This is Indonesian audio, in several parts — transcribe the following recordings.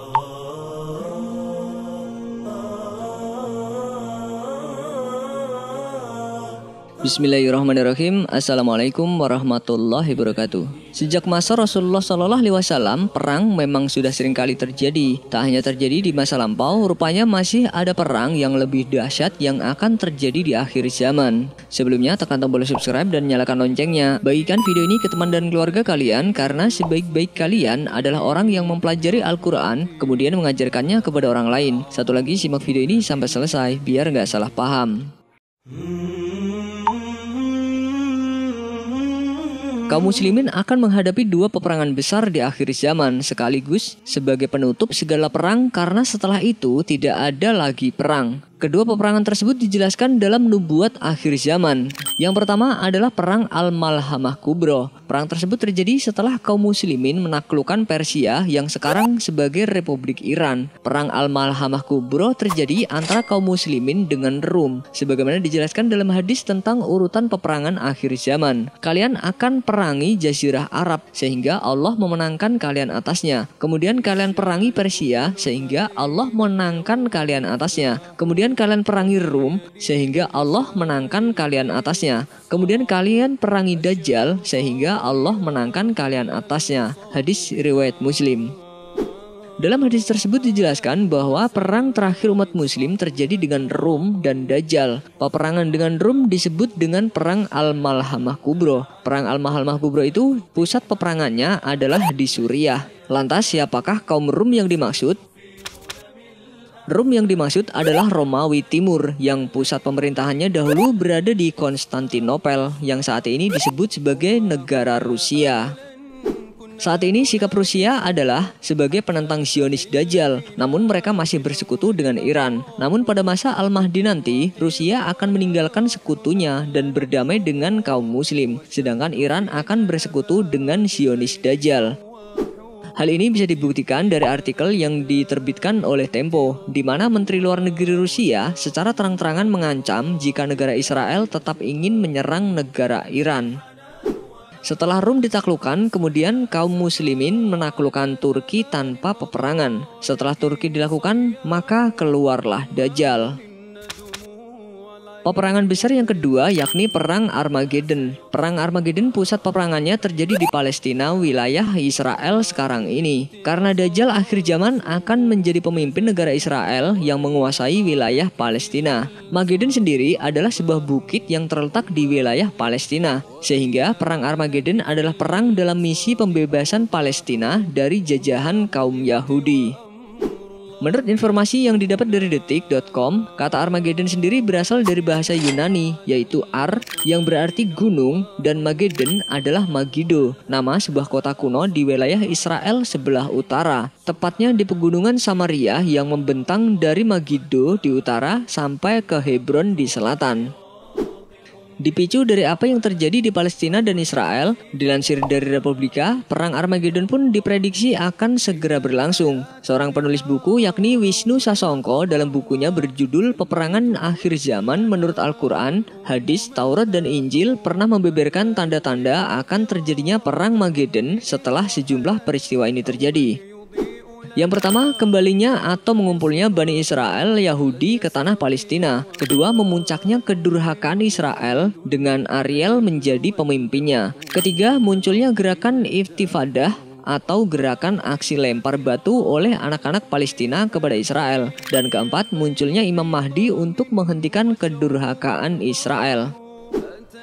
Oh. Bismillahirrahmanirrahim. Assalamualaikum warahmatullahi wabarakatuh. Sejak masa Rasulullah Shallallahu Alaihi Wasallam, perang memang sudah sering kali terjadi. Tak hanya terjadi di masa lampau, rupanya masih ada perang yang lebih dahsyat yang akan terjadi di akhir zaman. Sebelumnya tekan tombol subscribe dan nyalakan loncengnya. Bagikan video ini ke teman dan keluarga kalian karena sebaik-baik kalian adalah orang yang mempelajari Al-Quran kemudian mengajarkannya kepada orang lain. Satu lagi simak video ini sampai selesai biar nggak salah paham. Hmm. Kaum muslimin akan menghadapi dua peperangan besar di akhir zaman sekaligus sebagai penutup segala perang karena setelah itu tidak ada lagi perang. Kedua peperangan tersebut dijelaskan dalam nubuat akhir zaman. Yang pertama adalah perang Al-Malhamah Kubro. Perang tersebut terjadi setelah kaum muslimin menaklukkan Persia yang sekarang sebagai Republik Iran. Perang Al-Malhamah Kubro terjadi antara kaum muslimin dengan Rum, sebagaimana dijelaskan dalam hadis tentang urutan peperangan akhir zaman. Kalian akan perangi Jazirah Arab sehingga Allah memenangkan kalian atasnya. Kemudian kalian perangi Persia sehingga Allah menangkan kalian atasnya. Kemudian Kemudian kalian perangi Rum sehingga Allah menangkan kalian atasnya. Kemudian kalian perangi Dajjal sehingga Allah menangkan kalian atasnya. Hadis riwayat Muslim. Dalam hadis tersebut dijelaskan bahwa perang terakhir umat muslim terjadi dengan Rum dan Dajjal. Peperangan dengan Rum disebut dengan Perang Al-Malhamah Kubro. Perang Al-Malhamah Kubro itu pusat peperangannya adalah di Suriah. Lantas siapakah kaum Rum yang dimaksud? Rom yang dimaksud adalah Romawi Timur yang pusat pemerintahannya dahulu berada di Konstantinopel yang saat ini disebut sebagai negara Rusia. Saat ini sikap Rusia adalah sebagai penentang Zionis Dajjal, namun mereka masih bersekutu dengan Iran. Namun pada masa Al-Mahdi nanti, Rusia akan meninggalkan sekutunya dan berdamai dengan kaum muslim, sedangkan Iran akan bersekutu dengan Zionis Dajjal. Hal ini bisa dibuktikan dari artikel yang diterbitkan oleh Tempo, di mana Menteri Luar Negeri Rusia secara terang-terangan mengancam jika negara Israel tetap ingin menyerang negara Iran. Setelah Rum ditaklukkan, kemudian kaum muslimin menaklukkan Turki tanpa peperangan. Setelah Turki dilakukan, maka keluarlah Dajjal. Peperangan besar yang kedua yakni Perang Armageddon. Perang Armageddon pusat peperangannya terjadi di Palestina, wilayah Israel sekarang ini. Karena Dajjal akhir zaman akan menjadi pemimpin negara Israel yang menguasai wilayah Palestina. Armageddon sendiri adalah sebuah bukit yang terletak di wilayah Palestina. Sehingga Perang Armageddon adalah perang dalam misi pembebasan Palestina dari jajahan kaum Yahudi. Menurut informasi yang didapat dari detik.com, kata Armageddon sendiri berasal dari bahasa Yunani, yaitu Ar yang berarti gunung dan Mageddon adalah Magido, nama sebuah kota kuno di wilayah Israel sebelah utara, tepatnya di pegunungan Samaria yang membentang dari Magido di utara sampai ke Hebron di selatan. Dipicu dari apa yang terjadi di Palestina dan Israel, dilansir dari Republika, perang Armageddon pun diprediksi akan segera berlangsung. Seorang penulis buku yakni Wisnu Sasongko dalam bukunya berjudul Peperangan Akhir Zaman menurut Al-Quran, Hadis, Taurat, dan Injil pernah membeberkan tanda-tanda akan terjadinya perang Armageddon setelah sejumlah peristiwa ini terjadi. Yang pertama, kembalinya atau mengumpulnya Bani Israel Yahudi ke tanah Palestina. Kedua, memuncaknya kedurhakaan Israel dengan Ariel menjadi pemimpinnya. Ketiga, munculnya gerakan Iftifadah atau gerakan aksi lempar batu oleh anak-anak Palestina kepada Israel. Dan keempat, munculnya Imam Mahdi untuk menghentikan kedurhakaan Israel.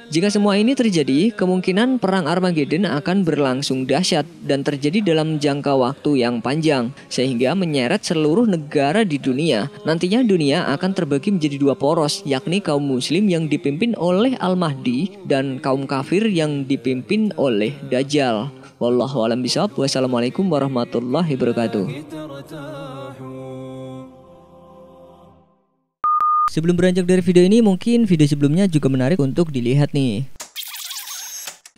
Jika semua ini terjadi, kemungkinan perang Armageddon akan berlangsung dahsyat dan terjadi dalam jangka waktu yang panjang, sehingga menyeret seluruh negara di dunia. Nantinya dunia akan terbagi menjadi dua poros, yakni kaum muslim yang dipimpin oleh Al-Mahdi dan kaum kafir yang dipimpin oleh Dajjal. Wallahu alam bisawab. Wassalamualaikum warahmatullahi wabarakatuh. Sebelum beranjak dari video ini, mungkin video sebelumnya juga menarik untuk dilihat nih.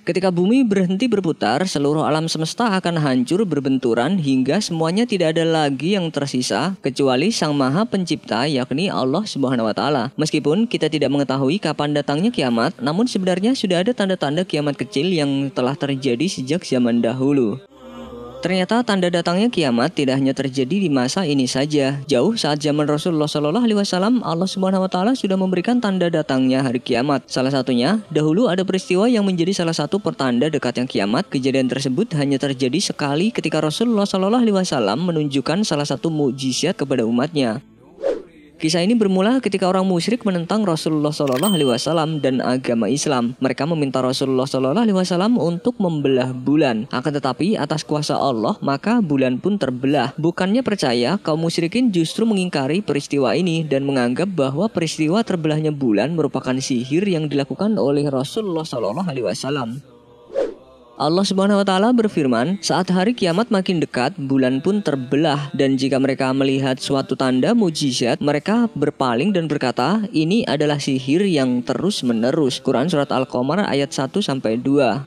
Ketika bumi berhenti berputar, seluruh alam semesta akan hancur berbenturan hingga semuanya tidak ada lagi yang tersisa kecuali Sang Maha Pencipta yakni Allah Subhanahu wa taala. Meskipun kita tidak mengetahui kapan datangnya kiamat, namun sebenarnya sudah ada tanda-tanda kiamat kecil yang telah terjadi sejak zaman dahulu. Ternyata tanda datangnya kiamat tidak hanya terjadi di masa ini saja. Jauh saat zaman Rasulullah Shallallahu Alaihi Wasallam, Allah Subhanahu Wa Taala sudah memberikan tanda datangnya hari kiamat. Salah satunya, dahulu ada peristiwa yang menjadi salah satu pertanda dekatnya kiamat. Kejadian tersebut hanya terjadi sekali ketika Rasulullah Shallallahu Alaihi Wasallam menunjukkan salah satu mujizat kepada umatnya. Kisah ini bermula ketika orang musyrik menentang Rasulullah Shallallahu Alaihi Wasallam dan agama Islam. Mereka meminta Rasulullah Shallallahu Alaihi Wasallam untuk membelah bulan. Akan tetapi atas kuasa Allah maka bulan pun terbelah. Bukannya percaya, kaum musyrikin justru mengingkari peristiwa ini dan menganggap bahwa peristiwa terbelahnya bulan merupakan sihir yang dilakukan oleh Rasulullah Shallallahu Alaihi Wasallam. Allah Subhanahu wa taala berfirman, "Saat hari kiamat makin dekat, bulan pun terbelah dan jika mereka melihat suatu tanda mujizat, mereka berpaling dan berkata, ini adalah sihir yang terus-menerus." Quran surat Al-Qamar ayat 1 sampai 2.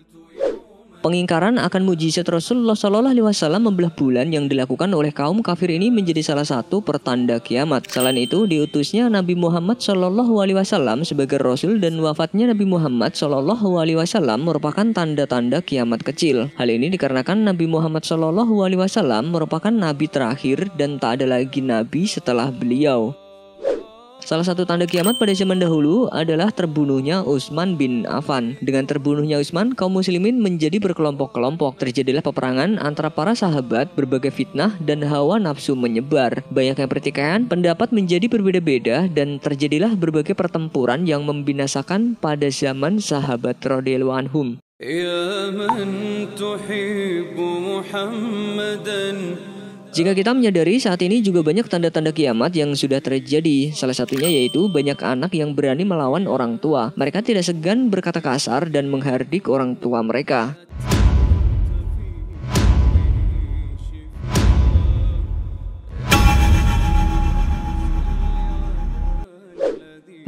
Pengingkaran akan mujizat Rasulullah Shallallahu Alaihi Wasallam membelah bulan yang dilakukan oleh kaum kafir ini menjadi salah satu pertanda kiamat. Selain itu, diutusnya Nabi Muhammad Shallallahu Alaihi Wasallam sebagai Rasul dan wafatnya Nabi Muhammad Shallallahu Alaihi Wasallam merupakan tanda-tanda kiamat kecil. Hal ini dikarenakan Nabi Muhammad Shallallahu Alaihi Wasallam merupakan nabi terakhir dan tak ada lagi nabi setelah beliau. Salah satu tanda kiamat pada zaman dahulu adalah terbunuhnya Utsman bin Affan. Dengan terbunuhnya Utsman, kaum muslimin menjadi berkelompok-kelompok. Terjadilah peperangan antara para sahabat, berbagai fitnah dan hawa nafsu menyebar. Banyaknya pertikaian, pendapat menjadi berbeda-beda dan terjadilah berbagai pertempuran yang membinasakan pada zaman sahabat radhiyallahu anhum. يا من تحب محمدا jika kita menyadari saat ini juga banyak tanda-tanda kiamat yang sudah terjadi, salah satunya yaitu banyak anak yang berani melawan orang tua. Mereka tidak segan berkata kasar dan menghardik orang tua mereka.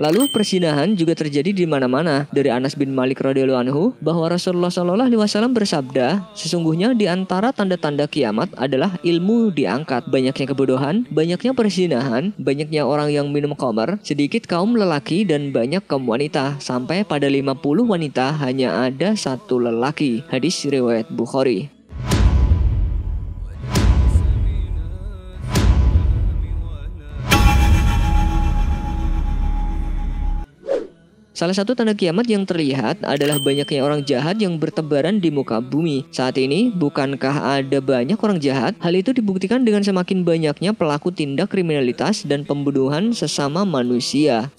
Lalu persinahan juga terjadi di mana-mana. Dari Anas bin Malik radhiyallahu anhu bahwa Rasulullah shallallahu alaihi wasallam bersabda, sesungguhnya di antara tanda-tanda kiamat adalah ilmu diangkat. Banyaknya kebodohan, banyaknya persinahan, banyaknya orang yang minum khamar, sedikit kaum lelaki dan banyak kaum wanita. Sampai pada 50 wanita hanya ada satu lelaki. Hadis riwayat Bukhari. Salah satu tanda kiamat yang terlihat adalah banyaknya orang jahat yang bertebaran di muka bumi. Saat ini, bukankah ada banyak orang jahat? Hal itu dibuktikan dengan semakin banyaknya pelaku tindak kriminalitas dan pembunuhan sesama manusia.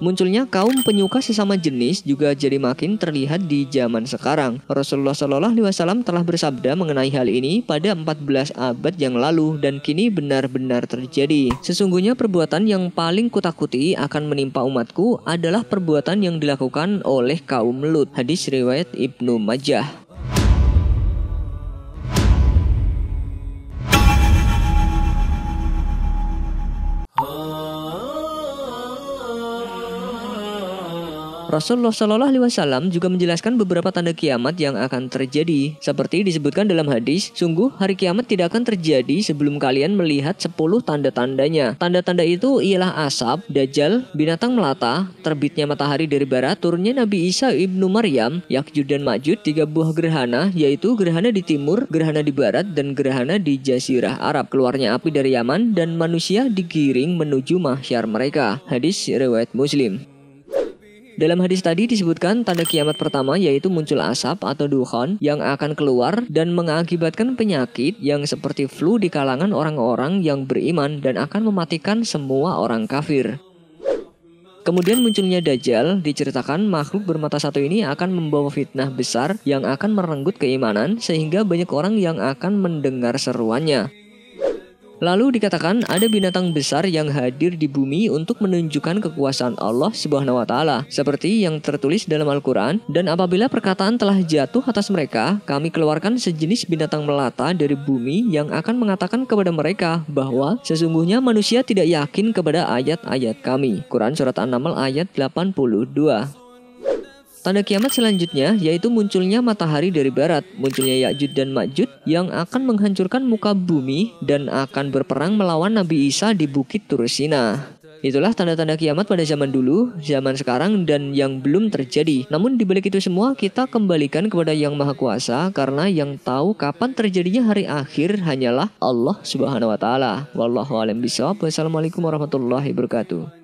Munculnya kaum penyuka sesama jenis juga jadi makin terlihat di zaman sekarang. Rasulullah Shallallahu Alaihi Wasallam telah bersabda mengenai hal ini pada 14 abad yang lalu dan kini benar-benar terjadi. Sesungguhnya perbuatan yang paling kutakuti akan menimpa umatku adalah perbuatan yang dilakukan oleh kaum Lut. Hadis riwayat Ibnu Majah. Rasulullah Shallallahu Alaihi Wasallam juga menjelaskan beberapa tanda kiamat yang akan terjadi, seperti disebutkan dalam hadis, sungguh hari kiamat tidak akan terjadi sebelum kalian melihat 10 tanda-tandanya. Tanda-tanda itu ialah asap, dajjal, binatang melata, terbitnya matahari dari barat, turunnya Nabi Isa ibnu Maryam, Yakjud dan Majud, tiga buah gerhana, yaitu gerhana di timur, gerhana di barat, dan gerhana di Jazirah Arab, keluarnya api dari Yaman, dan manusia digiring menuju mahsyar mereka. Hadis riwayat Muslim. Dalam hadis tadi disebutkan tanda kiamat pertama yaitu muncul asap atau duhan yang akan keluar dan mengakibatkan penyakit yang seperti flu di kalangan orang-orang yang beriman dan akan mematikan semua orang kafir. Kemudian munculnya Dajjal diceritakan makhluk bermata satu ini akan membawa fitnah besar yang akan merenggut keimanan sehingga banyak orang yang akan mendengar seruannya. Lalu dikatakan ada binatang besar yang hadir di bumi untuk menunjukkan kekuasaan Allah Subhanahu wa taala, seperti yang tertulis dalam Al-Qur'an, dan apabila perkataan telah jatuh atas mereka, kami keluarkan sejenis binatang melata dari bumi yang akan mengatakan kepada mereka bahwa sesungguhnya manusia tidak yakin kepada ayat-ayat kami. Quran surat An-Naml ayat 82. Tanda kiamat selanjutnya yaitu munculnya matahari dari barat, munculnya Yakjud dan Makjud yang akan menghancurkan muka bumi dan akan berperang melawan Nabi Isa di Bukit Turusina. Itulah tanda-tanda kiamat pada zaman dulu, zaman sekarang, dan yang belum terjadi. Namun dibalik itu semua, kita kembalikan kepada Yang Maha Kuasa karena yang tahu kapan terjadinya hari akhir hanyalah Allah Subhanahu wa taala. Wallahu a'lam bishawab. Wassalamualaikum warahmatullahi wabarakatuh.